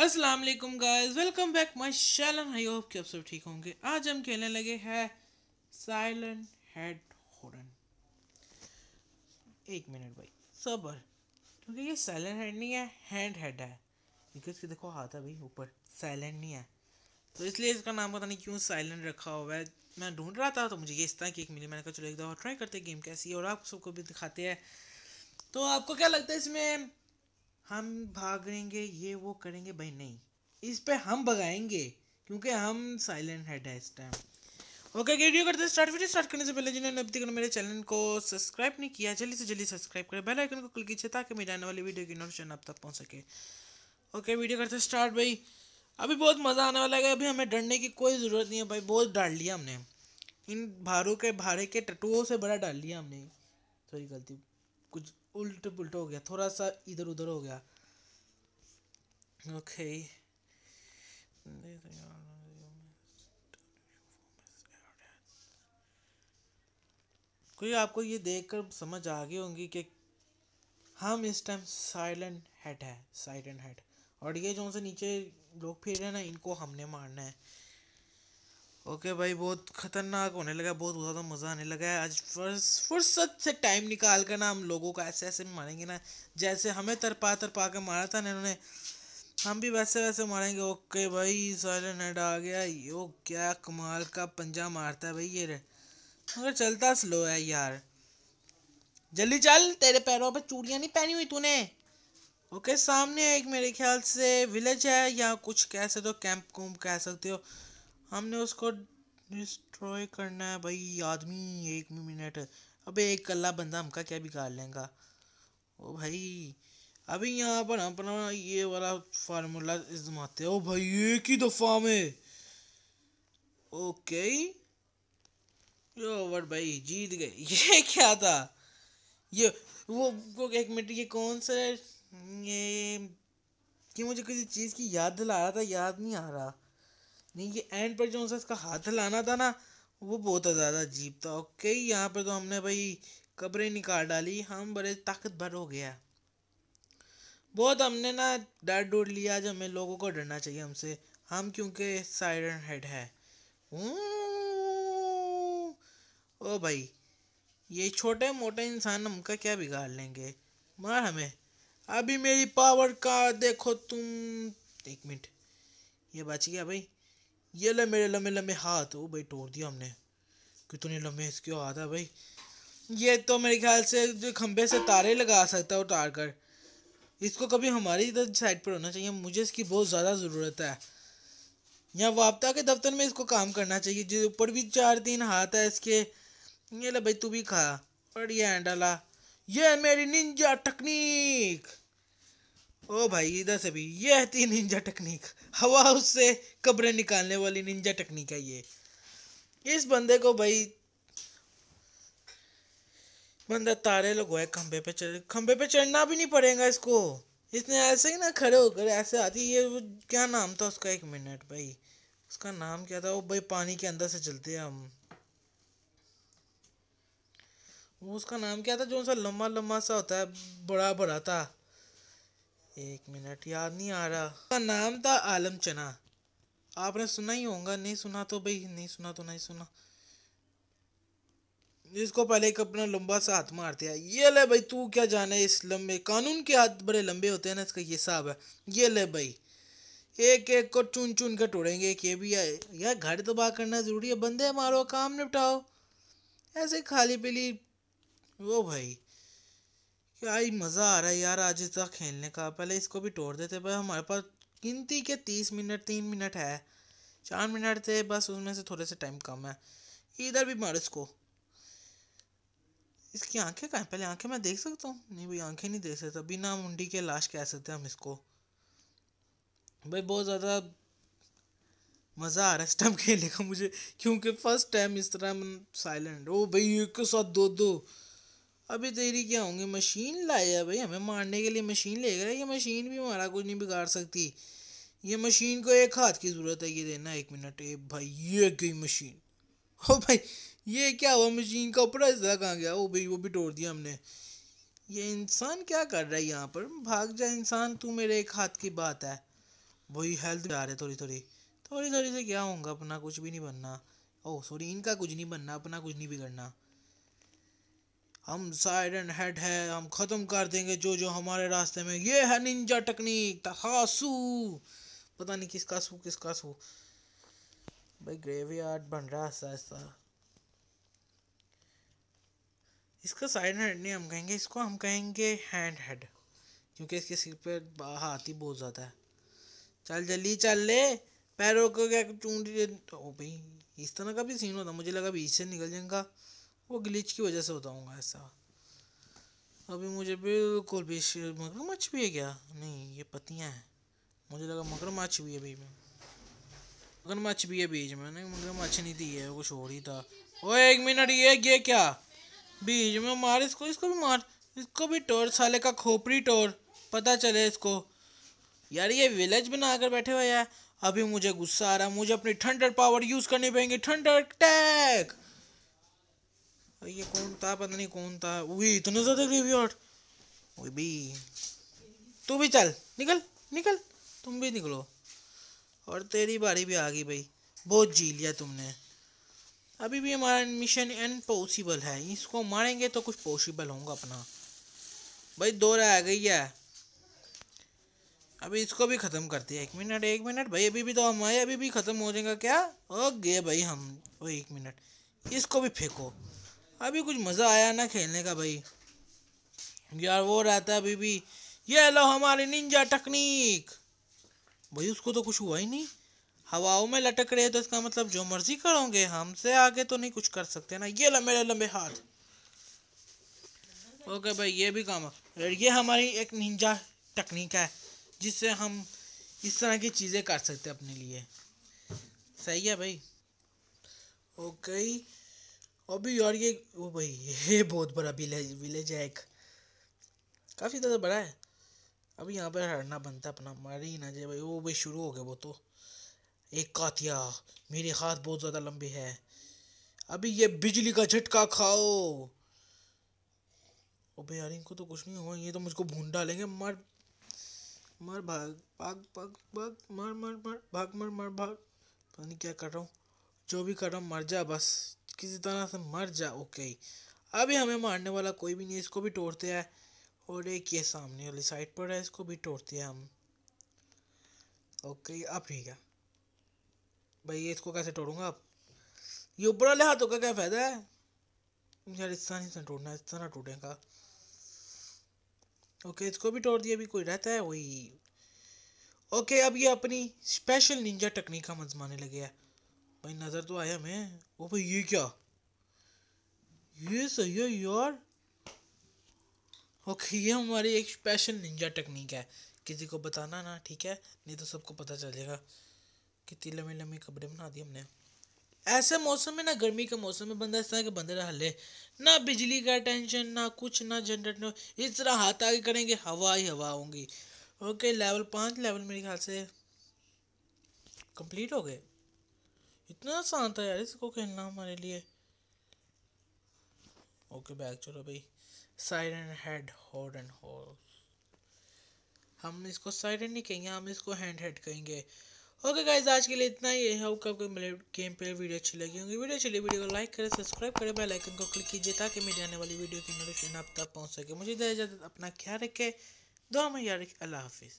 अस्सलाम वालेकुम guys welcome back my channel I hope कि आप सब ठीक होंगे आज हम खेलने लगे हैं साइलेंट हेड हॉर्न एक मिनट भाई सबर क्योंकि ये साइलेंट हेड नहीं है हैंड हेड है बिकॉज देखो हाथ है भाई ऊपर साइलेंट नहीं है तो इसलिए इसका नाम पता नहीं क्यों साइलेंट रखा हुआ है मैं ढूंढ रहा था तो मुझे ये इस तरह की एक मिली मैंने कहा चलो एक दफ़ा ट्राई करते गेम कैसी है और आप सबको भी दिखाते हैं तो आपको क्या लगता है इसमें हम भागेंगे ये वो करेंगे भाई नहीं इस पे हम भगाएंगे क्योंकि हम साइलेंट हेड है इस टाइम ओके वीडियो करते हैं स्टार्ट वीडियो स्टार्ट करने से पहले जिन्होंने अभी तक मेरे चैनल को सब्सक्राइब नहीं किया जल्दी से जल्दी सब्सक्राइब करें बेल आइकन को क्लिक कीजिए ताकि मेरी आने वाली वीडियो की नोटिफिकेशन आप तक पहुंच सके ओके वीडियो करते हैं स्टार्ट भाई अभी बहुत मज़ा आने वाला है अभी हमें डरने की कोई ज़रूरत नहीं है भाई बहुत डाल लिया हमने इन भारों के भारे के टटुओं से बड़ा डाल लिया हमने थोड़ी गलती कुछ उल्ट पुलट हो गया थोड़ा सा इधर उधर हो गया ओके कोई आपको ये देखकर समझ आ गई होंगी कि हम इस टाइम साइलेंट हेड है साइलेंट हेड और ये जो उनसे नीचे लोग फिर रहे हैं ना इनको हमने मारना है ओके भाई बहुत ख़तरनाक होने लगा बहुत ज़्यादा मज़ा आने लगा है आज फर्स्ट फुर्सत से टाइम निकाल कर ना हम लोगों को ऐसे ऐसे मारेंगे ना जैसे हमें तरपा तरपा के मारा था ना इन्होंने हम भी वैसे वैसे मारेंगे ओके भाई सारे नेट आ गया यो क्या कमाल का पंजा मारता है भाई ये रे मगर चलता स्लो है यार जल्दी चल तेरे पैरों पर चूड़ियाँ नहीं पहनी हुई तूने ओके सामने एक मेरे ख्याल से विलेज है या कुछ कह सकते हो कैंप कूम्प कह सकते हो हमने उसको डिस्ट्रॉय करना है भाई आदमी एक मिनट अबे एक कल्ला बंदा हमका क्या बिगाड़ लेगा ओ भाई अभी यहाँ पर अपना ये वाला फार्मूला इजमाते ओ भाई एक ही दफ़ा में ओके यो वट भाई जीत गए ये क्या था ये वो, वो एक मिनट ये कौन सा ये कि मुझे किसी चीज़ की याद दिला रहा था याद नहीं आ रहा नहीं ये एंड पर जो उसका हाथ लाना था ना वो बहुत ज़्यादा अजीब था ओके यहाँ पर तो हमने भाई कब्रें निकाल डाली हम बड़े ताकतवर हो गया बहुत हमने ना डर डूट लिया आज हमें लोगों को डरना चाहिए हमसे हम क्योंकि साइरन हेड है हम्म। ओ भाई ये छोटे मोटे इंसान हमका क्या बिगाड़ लेंगे मार हमें अभी मेरी पावर का देखो तुम एक मिनट ये बच गया भाई ये ले मेरे लम्बे लम्बे हाथ वो भाई तोड़ दिया हमने कितने लम्बे इसके हाथ है भाई ये तो मेरे ख्याल से जो खम्भे से तारे लगा सकता है उतार कर इसको कभी हमारी इधर साइड पर होना चाहिए मुझे इसकी बहुत ज़्यादा ज़रूरत है यहाँ वापता के दफ्तर में इसको काम करना चाहिए जो ऊपर भी चार तीन हाथ है इसके ये ले भाई तू भी खा और ये अंडाला ये मेरी निंजा टेक्निक ओ भाई इधर से भी यह थी निंजा टेक्निक हवा उससे कब्रें निकालने वाली निंजा टेक्निक है ये इस बंदे को भाई बंदा तारे लगवाए खंबे पे चढ़ खंबे पे चढ़ना भी नहीं पड़ेगा इसको इसने ऐसे ही ना खड़े होकर ऐसे आती ये वो क्या नाम था उसका एक मिनट भाई उसका नाम क्या था वो भाई पानी के अंदर से चलते हैं हम वो उसका नाम क्या था जो सा लम्बा लम्बा सा होता है बड़ा बड़ा था एक मिनट याद नहीं आ रहा उसका नाम था आलम चना आपने सुना ही होगा नहीं सुना तो भाई नहीं सुना तो नहीं सुना इसको पहले एक अपना लंबा सा हाथ मार दिया ये ले भाई तू क्या जाने इस लंबे कानून के हाथ बड़े लंबे होते हैं ना इसका ये साहब है ये ले भाई एक एक को चुन चुन कर टोड़ेंगे ये भी आए यार घर तबाह तो करना ज़रूरी है बंदे मारो काम निपटाओ ऐसे खाली पीली वो भाई क्या ही मज़ा आ रहा है यार आज इसका खेलने का पहले इसको भी तोड़ देते पर हमारे पास गिनती के तीस मिनट तीन मिनट है चार मिनट थे बस उसमें से थोड़े से टाइम कम है इधर भी मार इसको इसकी आंखें कहाँ पहले आंखें मैं देख सकता हूँ नहीं भाई आंखें नहीं देख सकता बिना मुंडी के लाश कह सकते हम इसको भाई बहुत ज़्यादा मज़ा आ रहा है स्टम्प खेलने का मुझे क्योंकि फर्स्ट टाइम इस तरह साइलेंट ओ भाई एक साथ दो दो अभी तेरी क्या होंगी मशीन लाया भाई हमें मारने के लिए मशीन ले गया ये मशीन भी हमारा कुछ नहीं बिगाड़ सकती ये मशीन को एक हाथ की ज़रूरत है ये देना एक मिनट ए भाई ये गई मशीन हो भाई ये क्या हुआ मशीन का ऊपर हिस्सा कहाँ गया वो भाई वो भी तोड़ दिया हमने ये इंसान क्या कर रहा है यहाँ पर भाग जा इंसान तू मेरे एक हाथ की बात है वही हेल्थ जा रहे थोड़ी थोड़ी थोड़ी थोड़ी से क्या होगा अपना कुछ भी नहीं बनना ओह सॉरी इनका कुछ नहीं बनना अपना कुछ नहीं बिगड़ना हम साइरन हेड है हम ख़त्म कर देंगे जो जो हमारे रास्ते में ये है निंजा टेक्निक तहासू पता नहीं किसका सू किसका सू भाई ग्रेवी आर्ट बन रहा है ऐसा ऐसा इसका साइड हेड नहीं हम कहेंगे इसको हम कहेंगे हैंड हेड क्योंकि इसके सिर पे हाथ ही बहुत ज़्यादा है चल जल्दी चल ले पैरों को क्या चूंटी ओ भाई इस तरह का भी सीन होता मुझे लगा बीच से निकल जाएगा वो ग्लिच की वजह से बताऊँगा ऐसा अभी मुझे बिल्कुल भी मगरमच्छ भी है क्या नहीं ये पतियाँ हैं मुझे लगा मगरमच्छ भी है बीज में मगरमच्छ भी है बीज में नहीं मगरमच्छ नहीं थी है कुछ और ही था ओए एक मिनट ये ये क्या बीज में मार इसको इसको भी मार इसको भी टोर साले का खोपड़ी टोर पता चले इसको यार ये विलेज बना कर बैठे हुए यार अभी मुझे गुस्सा आ रहा है मुझे अपनी थंडर पावर यूज़ करनी पड़ेगी थंडर टैक और ये कौन था पता नहीं कौन था वही इतना ज़्यादा ग्रेवी वही भी तू भी चल निकल निकल तुम भी निकलो और तेरी बारी भी आ गई भाई बहुत जी लिया तुमने अभी भी हमारा मिशन इम्पॉसिबल है इसको मारेंगे तो कुछ पॉसिबल होगा अपना भाई दो रह गई है अभी इसको भी ख़त्म करते हैं एक मिनट एक मिनट भाई अभी भी तो हमारे अभी भी ख़त्म हो जाएगा क्या ओके गए भाई हम वही एक मिनट इसको भी फेंको अभी कुछ मज़ा आया ना खेलने का भाई यार वो रहता है अभी भी ये लो हमारी निंजा टेक्निक भाई उसको तो कुछ हुआ ही नहीं हवाओं में लटक रहे तो इसका मतलब जो मर्जी करोगे हमसे आगे तो नहीं कुछ कर सकते ना ये लंबे लंबे हाथ ओके भाई ये भी काम है ये हमारी एक निंजा टेक्निक है जिससे हम इस तरह की चीज़ें कर सकते हैं अपने लिए सही है भाई ओके अभी यार ये वो भाई ये बहुत बड़ा विलेज विलेज है एक काफ़ी ज़्यादा बड़ा है अभी यहाँ पर हरना बनता अपना मार ही ना जाए भाई वो भाई शुरू हो गया वो तो एक कातिया मेरे हाथ बहुत ज़्यादा लंबे हैं अभी ये बिजली का झटका खाओ भाई यार इनको तो कुछ नहीं हो ये तो मुझको भून डालेंगे मर मर भाग भाग भाग भाग मर मर मर भाग मर मर भाग पता नहीं क्या कर रहा हूँ जो भी कर रहा हूँ मर जा बस किसी तरह से मर जा ओके अभी हमें मारने वाला कोई भी नहीं इसको भी तोड़ते हैं और एक ये सामने वाली साइड पर है इसको भी तोड़ते हैं हम ओके अब ठीक है भाई ये इसको कैसे तोड़ूंगा अब ये ऊपर वाले हाथों का क्या फ़ायदा है यार इस तरह से टूटना इस तरह टूटेगा ओके इसको भी तोड़ दिया अभी कोई रहता है वही ओके अब ये अपनी स्पेशल निंजा टेक्निक हम आजमाने लगे हैं भाई नज़र तो आया मैं ओ भाई ये क्या ये सही है यार ओके ये हमारी एक स्पेशल निंजा टेक्निक है किसी को बताना ना ठीक है नहीं तो सबको पता चलेगा कितनी लंबी लंबी कपड़े बना दिए हमने ऐसे मौसम में ना गर्मी के मौसम में बंदा इस तरह के बंदे रह ले ना बिजली का टेंशन ना कुछ ना ना इस तरह हाथ आगे करेंगे हवा ही हवा होंगी ओके लेवल पाँच लेवल मेरे ख्याल से कंप्लीट हो गए इतना आसान था यार इसको खेलना हमारे लिए ओके बैग चलो भाई siren head horde and horse हम इसको साइरन नहीं कहेंगे हम इसको हैंड हेड कहेंगे ओके गाइज आज के लिए इतना ही है होप आपको मेरे गेम पे वीडियो अच्छी लगी होंगी वीडियो अच्छी लगी वीडियो को लाइक करें सब्सक्राइब करें बेल आइकन को क्लिक कीजिए ताकि मेरी आने वाली वीडियो की नोटिफिकेशन आप तक पहुंच सके मुझे दे इजाज़त अपना ख्याल रखें दो में यार अल्लाह हाफिज़